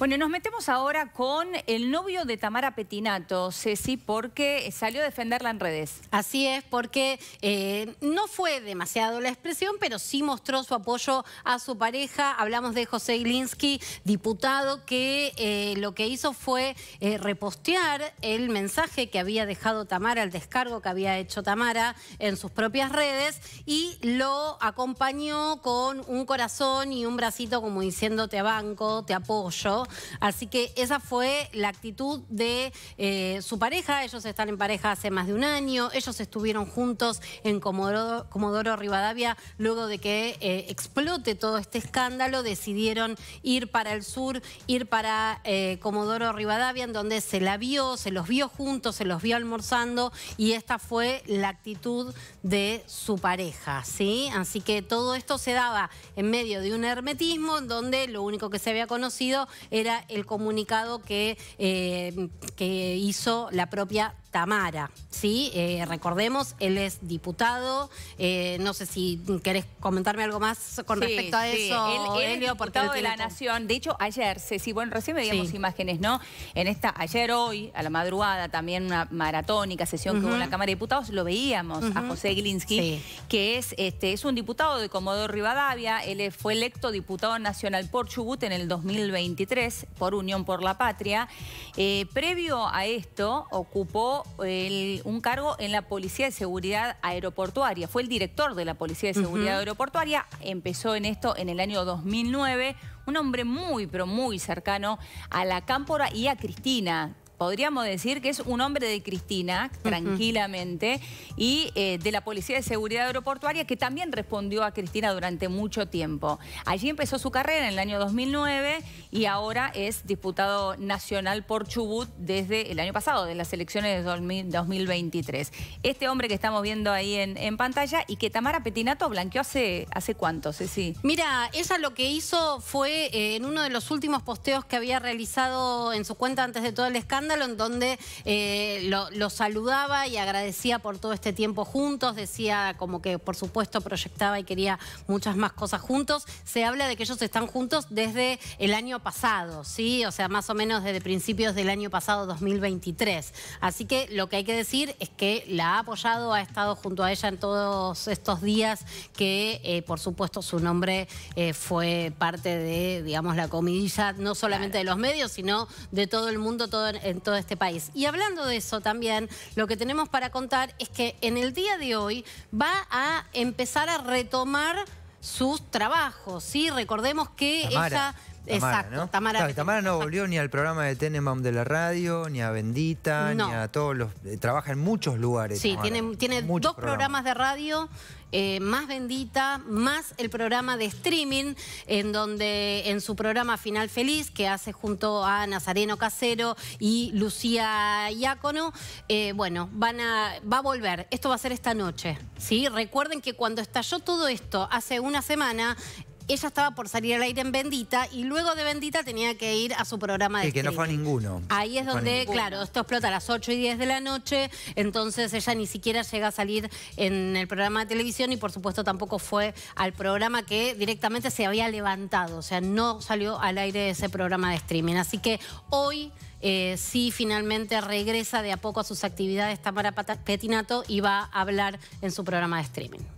Bueno, nos metemos ahora con el novio de Tamara Petinato, Ceci, porque salió a defenderla en redes. Así es, porque eh, no fue demasiado la expresión, pero sí mostró su apoyo a su pareja. Hablamos de José Ilinsky, diputado, que eh, lo que hizo fue eh, repostear el mensaje que había dejado Tamara, el descargo que había hecho Tamara en sus propias redes y lo acompañó con un corazón y un bracito como diciéndote te banco, te apoyo. Así que esa fue la actitud de eh, su pareja. Ellos están en pareja hace más de un año. Ellos estuvieron juntos en Comodoro, Rivadavia. Luego de que eh, explote todo este escándalo, decidieron ir para el sur, ir para eh, Comodoro Rivadavia, en donde se la vio, se los vio juntos, se los vio almorzando. Y esta fue la actitud de su pareja, ¿sí? Así que todo esto se daba en medio de un hermetismo en donde lo único que se había conocido era el comunicado que, eh, que hizo la propia Tamara, ¿sí? Eh, recordemos, él es diputado, eh, no sé si querés comentarme algo más con respecto a eso, él, él es diputado de la Nación, de hecho, ayer, bueno, recién veíamos imágenes, ¿no? En esta, ayer, hoy, a la madrugada, también una maratónica sesión con la Cámara de Diputados, lo veíamos a José Glinsky, que es, este, es un diputado de Comodoro Rivadavia, él fue electo diputado nacional por Chubut en el 2023, por Unión por la Patria. Eh, previo a esto, ocupó un cargo en la Policía de Seguridad Aeroportuaria. Fue el director de la Policía de Seguridad Aeroportuaria. Empezó en esto en el año 2009. Un hombre muy, pero muy cercano a la Cámpora y a Cristina, podríamos decir que es un hombre de Cristina, tranquilamente, y eh, de la Policía de Seguridad Aeroportuaria, que también respondió a Cristina durante mucho tiempo. Allí empezó su carrera en el año 2009 y ahora es diputado nacional por Chubut desde el año pasado, de las elecciones de 2023. Este hombre que estamos viendo ahí en, pantalla y que Tamara Petinato blanqueó hace, hace cuánto, Ceci. Mira, ella lo que hizo fue eh, en uno de los últimos posteos que había realizado en su cuenta antes de todo el escándalo, en donde eh, lo, saludaba y agradecía por todo este tiempo juntos, decía como que por supuesto proyectaba y quería muchas más cosas juntos. Se habla de que ellos están juntos desde el año pasado, ¿sí? O sea, más o menos desde principios del año pasado, 2023. Así que lo que hay que decir es que la ha apoyado, ha estado junto a ella en todos estos días que, eh, por supuesto, su nombre eh, fue parte de, digamos, la comidilla, no solamente de los medios, sino de todo el mundo, todo, en, todo este país. Y hablando de eso también, lo que tenemos para contar es que en el día de hoy va a empezar a retomar sus trabajos, ¿sí? Recordemos que Exacto, ¿no? Tamara. no volvió ni al programa de Tenenbaum de la radio, ni a Bendita, ni a todos los... Eh, trabaja en muchos lugares. Sí, tiene, dos programas. de radio, eh, más Bendita, más el programa de streaming, en donde en su programa Final Feliz, que hace junto a Nazareno Casero y Lucía Iácono, eh, bueno, van a, va a volver. Esto va a ser esta noche, ¿sí? Recuerden que cuando estalló todo esto, hace una semana, ella estaba por salir al aire en Bendita y luego de Bendita tenía que ir a su programa de Y que no fue a ninguno. Ahí es donde, claro, esto explota a las 8 y 10 de la noche, entonces ella ni siquiera llega a salir en el programa de televisión y por supuesto tampoco fue al programa que directamente se había levantado, o sea, no salió al aire ese programa de streaming. Así que hoy... Eh, sí finalmente regresa de a poco a sus actividades Tamara Petinato y va a hablar en su programa de streaming.